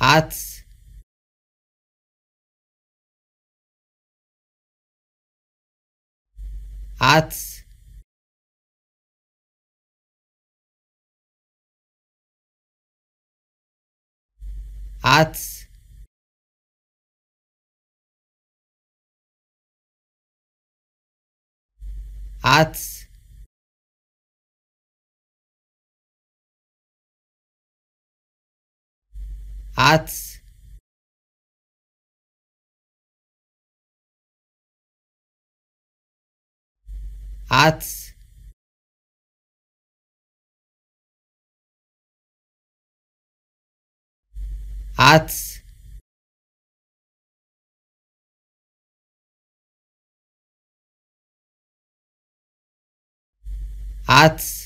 at arts arts arts At. At. At. At.